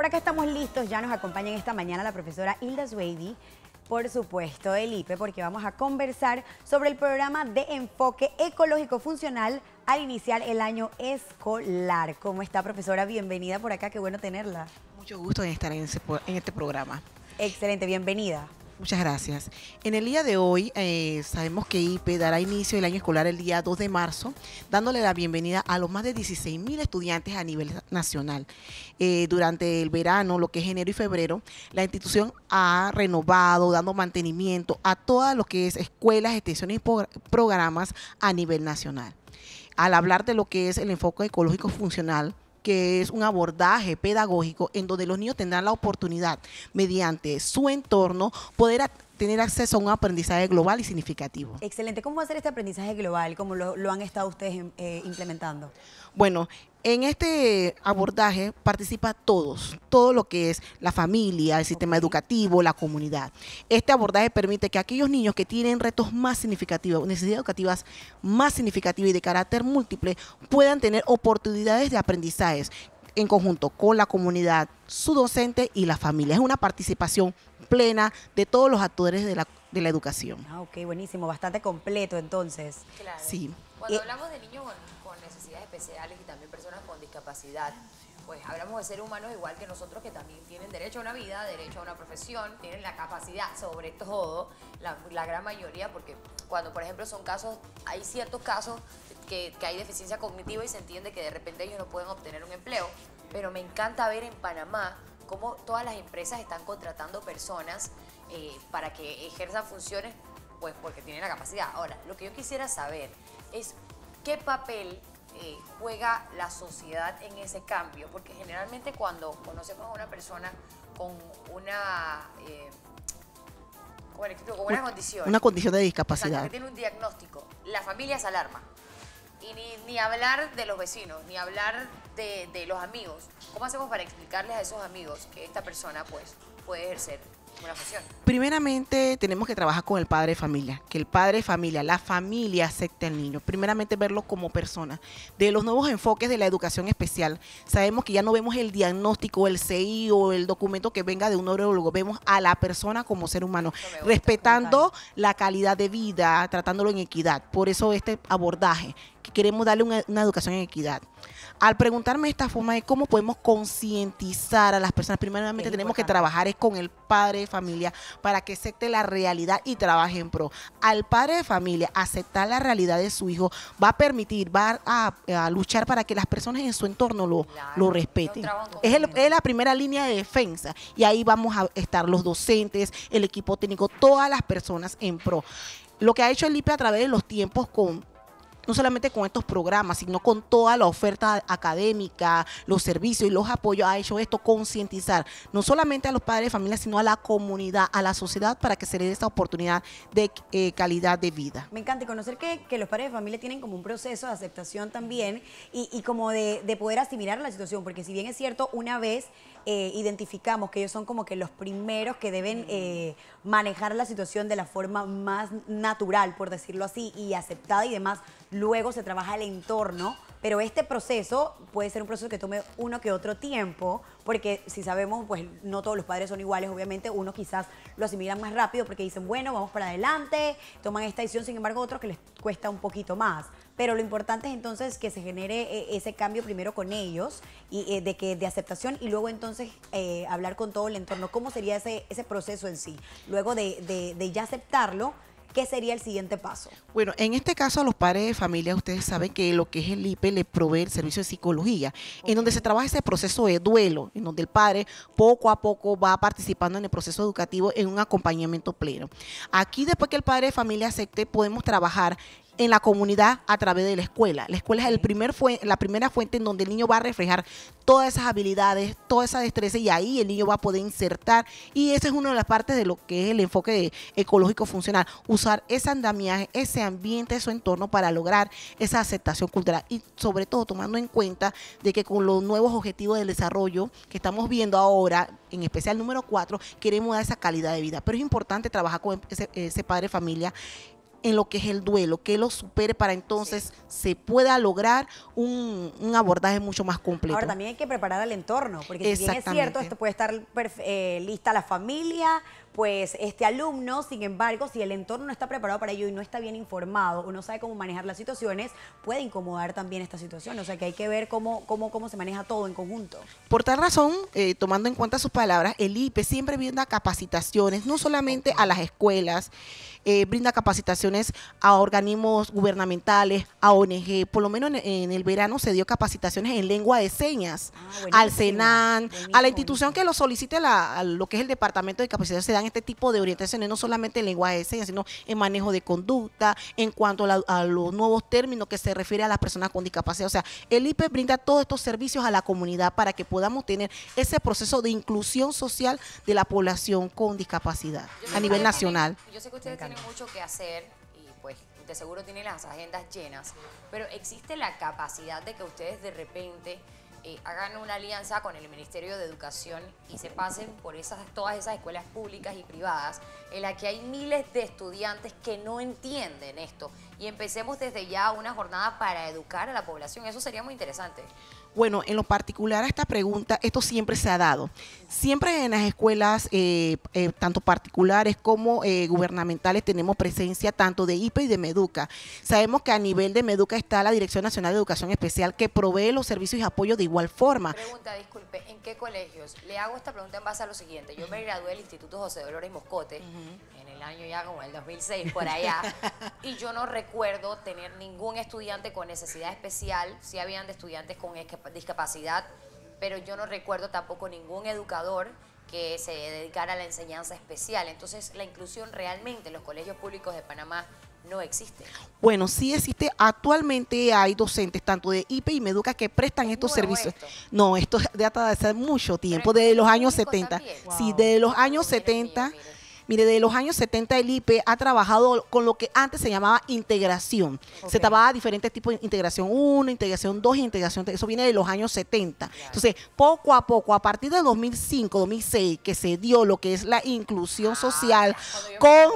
Por acá estamos listos, ya nos acompaña esta mañana la profesora Hilda Zweidi, por supuesto del IPE, porque vamos a conversar sobre el programa de enfoque ecológico funcional al iniciar el año escolar. ¿Cómo está, profesora? Bienvenida por acá, qué bueno tenerla. Mucho gusto en estar en este programa. Excelente, bienvenida. Muchas gracias. En el día de hoy eh, sabemos que IPE dará inicio el año escolar el día 2 de marzo, dándole la bienvenida a los más de mil estudiantes a nivel nacional. Eh, durante el verano, lo que es enero y febrero, la institución ha renovado, dando mantenimiento a todas lo que es escuelas, extensiones y programas a nivel nacional al hablar de lo que es el enfoque ecológico funcional, que es un abordaje pedagógico en donde los niños tendrán la oportunidad, mediante su entorno, poder tener acceso a un aprendizaje global y significativo. Excelente. ¿Cómo va a ser este aprendizaje global? ¿Cómo lo, han estado ustedes em, eh, implementando? Bueno, en este abordaje participa todos, todo lo que es la familia, el sistema educativo, la comunidad. Este abordaje permite que aquellos niños que tienen retos más significativos, necesidades educativas más significativas y de carácter múltiple, puedan tener oportunidades de aprendizaje en conjunto con la comunidad, su docente y la familia. Es una participación plena de todos los actores de la, de la educación. Ah, ok, buenísimo, bastante completo entonces. Claro. Sí. Cuando eh, hablamos de niños con, necesidades especiales y también personas con discapacidad, pues hablamos de seres humanos igual que nosotros que también tienen derecho a una vida, derecho a una profesión, tienen la capacidad, sobre todo, la, gran mayoría, porque cuando por ejemplo son casos, hay ciertos casos que, que, hay deficiencia cognitiva y se entiende que de repente ellos no pueden obtener un empleo, pero me encanta ver en Panamá cómo todas las empresas están contratando personas eh, para que ejerzan funciones, pues porque tienen la capacidad. Ahora, lo que yo quisiera saber es qué papel eh, juega la sociedad en ese cambio, porque generalmente cuando conocemos a una persona con una... bueno, eh, con una condición. Una condición de discapacidad. tiene un diagnóstico. La familia se alarma. Y ni, ni, hablar de los vecinos, ni hablar de, los amigos. ¿Cómo hacemos para explicarles a esos amigos que esta persona pues, puede ejercer una función? Primeramente tenemos que trabajar con el padre de familia, que el padre de familia, la familia acepte al niño. Primeramente verlo como persona. De los nuevos enfoques de la educación especial, sabemos que ya no vemos el diagnóstico, el CI o el documento que venga de un neurólogo, vemos a la persona como ser humano, respetando la calidad de vida, tratándolo en equidad. Por eso este abordaje queremos darle una, educación en equidad. Al preguntarme de esta forma de cómo podemos concientizar a las personas, primeramente tenemos que trabajar con el padre de familia para que acepte la realidad y trabaje en pro. Al padre de familia aceptar la realidad de su hijo va a permitir, va a, luchar para que las personas en su entorno lo, lo respeten. Es, es, la primera línea de defensa y ahí vamos a estar los docentes, el equipo técnico, todas las personas en pro. Lo que ha hecho el IPE a través de los tiempos con no solamente con estos programas, sino con toda la oferta académica, los servicios y los apoyos, ha hecho esto concientizar no solamente a los padres de familia, sino a la comunidad, a la sociedad, para que se le dé esta oportunidad de eh, calidad de vida. Me encanta conocer que, los padres de familia tienen como un proceso de aceptación también y, como de, de poder asimilar la situación, porque si bien es cierto, una vez eh, identificamos que ellos son como que los primeros que deben mm. eh, manejar la situación de la forma más natural, por decirlo así, y aceptada y demás. Luego se trabaja el entorno, pero este proceso puede ser un proceso que tome uno que otro tiempo, porque si sabemos, pues no todos los padres son iguales, obviamente uno quizás lo asimilan más rápido porque dicen, bueno, vamos para adelante, toman esta decisión, sin embargo otros que les cuesta un poquito más pero lo importante es entonces que se genere eh, ese cambio primero con ellos y eh, de que de aceptación y luego entonces eh, hablar con todo el entorno. ¿Cómo sería ese, proceso en sí? Luego de, ya aceptarlo, ¿qué sería el siguiente paso? Bueno, en este caso a los padres de familia, ustedes saben que lo que es el IPE le provee el servicio de psicología, en donde se trabaja ese proceso de duelo, en donde el padre poco a poco va participando en el proceso educativo en un acompañamiento pleno. Aquí, después que el padre de familia acepte, podemos trabajar en la comunidad a través de la escuela. La escuela es el primer la primera fuente en donde el niño va a reflejar todas esas habilidades, toda esa destreza y ahí el niño va a poder insertar. Y esa es una de las partes de lo que es el enfoque ecológico funcional, usar ese andamiaje, ese ambiente, ese entorno para lograr esa aceptación cultural y sobre todo tomando en cuenta de que con los nuevos objetivos del desarrollo que estamos viendo ahora, en especial número 4, queremos dar esa calidad de vida. Pero es importante trabajar con ese, padre familia en lo que es el duelo, que lo supere para entonces se pueda lograr un, abordaje mucho más completo. Ahora también hay que preparar al entorno, porque si bien es cierto, esto puede estar eh, lista la familia, pues este alumno, sin embargo, si el entorno no está preparado para ello y no está bien informado o no sabe cómo manejar las situaciones, puede incomodar también esta situación. O sea que hay que ver cómo, cómo, cómo se maneja todo en conjunto. Por tal razón, eh, tomando en cuenta sus palabras, el IPE siempre brinda capacitaciones, no solamente a las escuelas, eh, brinda capacitaciones a organismos gubernamentales, a ONG. Por lo menos en, el verano se dio capacitaciones en lengua de señas ah, al Senan, a la institución que lo solicite a lo que es el Departamento de Capacitación. Se dan este tipo de orientaciones, no solamente en lengua de señas, sino en manejo de conducta, en cuanto a, los nuevos términos que se refiere a las personas con discapacidad. O sea, el IPE brinda todos estos servicios a la comunidad para que podamos tener ese proceso de inclusión social de la población con discapacidad a nivel nacional. yo sé que ustedes tienen mucho que hacer seguro tienen las agendas llenas, pero existe la capacidad de que ustedes de repente eh, hagan una alianza con el Ministerio de Educación y se pasen por esas, todas esas escuelas públicas y privadas en las que hay miles de estudiantes que no entienden esto y empecemos desde ya una jornada para educar a la población. Eso sería muy interesante. Bueno, en lo particular a esta pregunta, esto siempre se ha dado. Siempre en las escuelas, eh, eh, tanto particulares como eh, gubernamentales, tenemos presencia tanto de IPE y de MEDUCA. Sabemos que a nivel de MEDUCA está la Dirección Nacional de Educación Especial que provee los servicios y apoyo de igual forma. Pregunta, disculpe, ¿en qué colegios? Le hago esta pregunta en base a lo siguiente. Yo me gradué del Instituto José Dolores Moscote en el año ya como el 2006, por allá, y yo no recuerdo tener ningún estudiante con necesidad especial, si habían de estudiantes con que discapacidad, pero yo no recuerdo tampoco ningún educador que se dedicara a la enseñanza especial. Entonces, la inclusión realmente en los colegios públicos de Panamá no existe. Bueno, sí existe. Actualmente hay docentes tanto de IPE y Meduca que prestan estos servicios. No, esto data de hace mucho tiempo, desde los años 70. Sí, desde los años 70. Mire, desde los años 70 el IPE ha trabajado con lo que antes se llamaba integración. Se trabajaba diferentes tipos de integración Una integración dos integración Eso viene de los años 70. Entonces, poco a poco, a partir de 2005, 2006, que se dio lo que es la inclusión ah, social con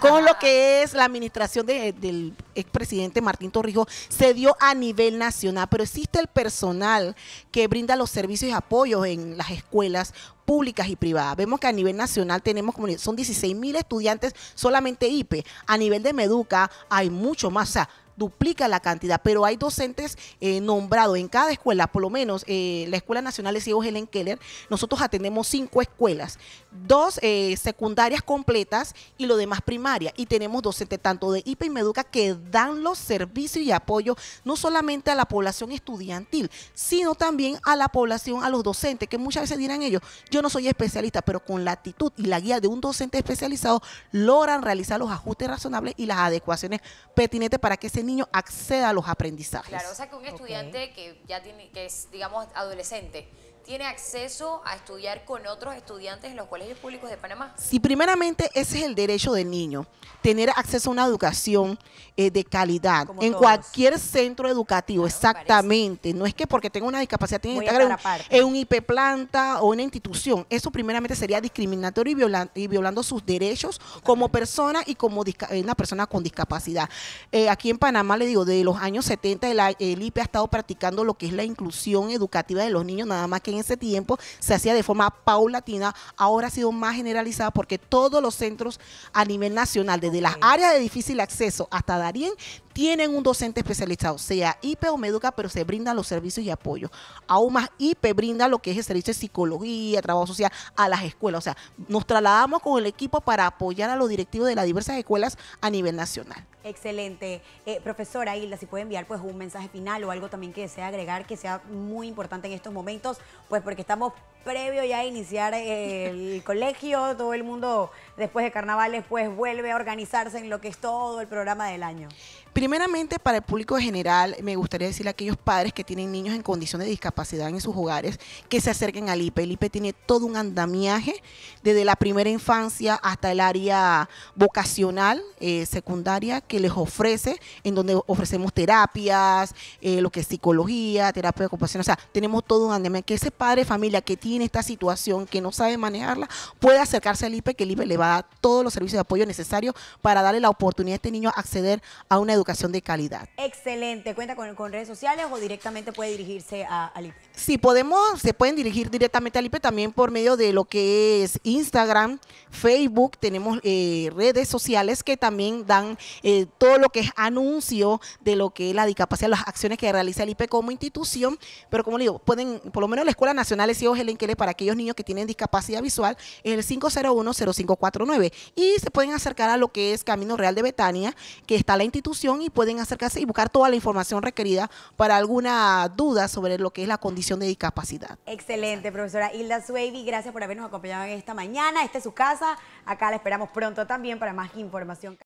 con lo que es la administración del del expresidente Martín Torrijos, se dio a nivel nacional, pero existe el personal que brinda los servicios y apoyos en las escuelas públicas y privadas. Vemos que a nivel nacional tenemos son 16 mil estudiantes solamente IPE. A nivel de Meduca hay mucho más. O sea, duplica la cantidad, pero hay docentes eh, nombrados en cada escuela, por lo menos eh, la Escuela Nacional de Ciegos Helen Keller, nosotros atendemos cinco escuelas, dos eh, secundarias completas y lo demás primaria, y tenemos docentes tanto de IPA y Meduca que dan los servicios y apoyo no solamente a la población estudiantil, sino también a la población, a los docentes, que muchas veces dirán ellos, yo no soy especialista, pero con la actitud y la guía de un docente especializado logran realizar los ajustes razonables y las adecuaciones pertinentes para que ese acceda a los aprendizajes. Claro, o sea que un estudiante que ya tiene, que es, digamos, adolescente, tiene acceso a estudiar con otros estudiantes en los colegios públicos de Panamá? Sí, primeramente ese es el derecho del niño, tener acceso a una educación eh, de calidad en cualquier centro educativo, exactamente. No es que porque tenga una discapacidad tenga que estar en, un IP planta o una institución. Eso primeramente sería discriminatorio y, violando sus derechos como persona y como eh, una persona con discapacidad. Eh, aquí en Panamá, le digo, de los años 70 el, IP ha estado practicando lo que es la inclusión educativa de los niños, nada más que en ese tiempo se hacía de forma paulatina, ahora ha sido más generalizada porque todos los centros a nivel nacional, desde las áreas de difícil acceso hasta Darien, tienen un docente especializado, sea IPE o Meduca, pero se brindan los servicios y apoyo. Aún más, IPE brinda lo que es el servicio de psicología, trabajo social a las escuelas. O sea, nos trasladamos con el equipo para apoyar a los directivos de las diversas escuelas a nivel nacional. Excelente. Eh, profesora Hilda, si puede enviar pues un mensaje final o algo también que desea agregar que sea muy importante en estos momentos, pues porque estamos previo ya a iniciar eh, el colegio, todo el mundo después de carnavales pues vuelve a organizarse en lo que es todo el programa del año? Primeramente, para el público general, me gustaría decirle a aquellos padres que tienen niños en condición de discapacidad en sus hogares que se acerquen al IPE. El IPE tiene todo un andamiaje, desde la primera infancia hasta el área vocacional, eh, secundaria, que les ofrece, en donde ofrecemos terapias, eh, lo que es psicología, terapia de ocupación. O sea, tenemos todo un andamiaje que ese padre, familia que tiene en esta situación, que no sabe manejarla, puede acercarse al IPE, que el IPE le va a dar todos los servicios de apoyo necesarios para darle la oportunidad a este niño a acceder a una educación de calidad. Excelente. ¿Cuenta con, redes sociales o directamente puede dirigirse al IPE? Sí, podemos, se pueden dirigir directamente al IPE también por medio de lo que es Instagram, Facebook, tenemos eh, redes sociales que también dan eh, todo lo que es anuncio de lo que es la discapacidad, las acciones que realiza el IPE como institución, pero como le digo, pueden, por lo menos la Escuela Nacional de Ciegos, el para aquellos niños que tienen discapacidad visual es el 501-0549. Y se pueden acercar a lo que es Camino Real de Betania, que está la institución, y pueden acercarse y buscar toda la información requerida para alguna duda sobre lo que es la condición de discapacidad. Excelente, profesora Hilda Suevi, gracias por habernos acompañado en esta mañana. Esta es su casa. Acá la esperamos pronto también para más información.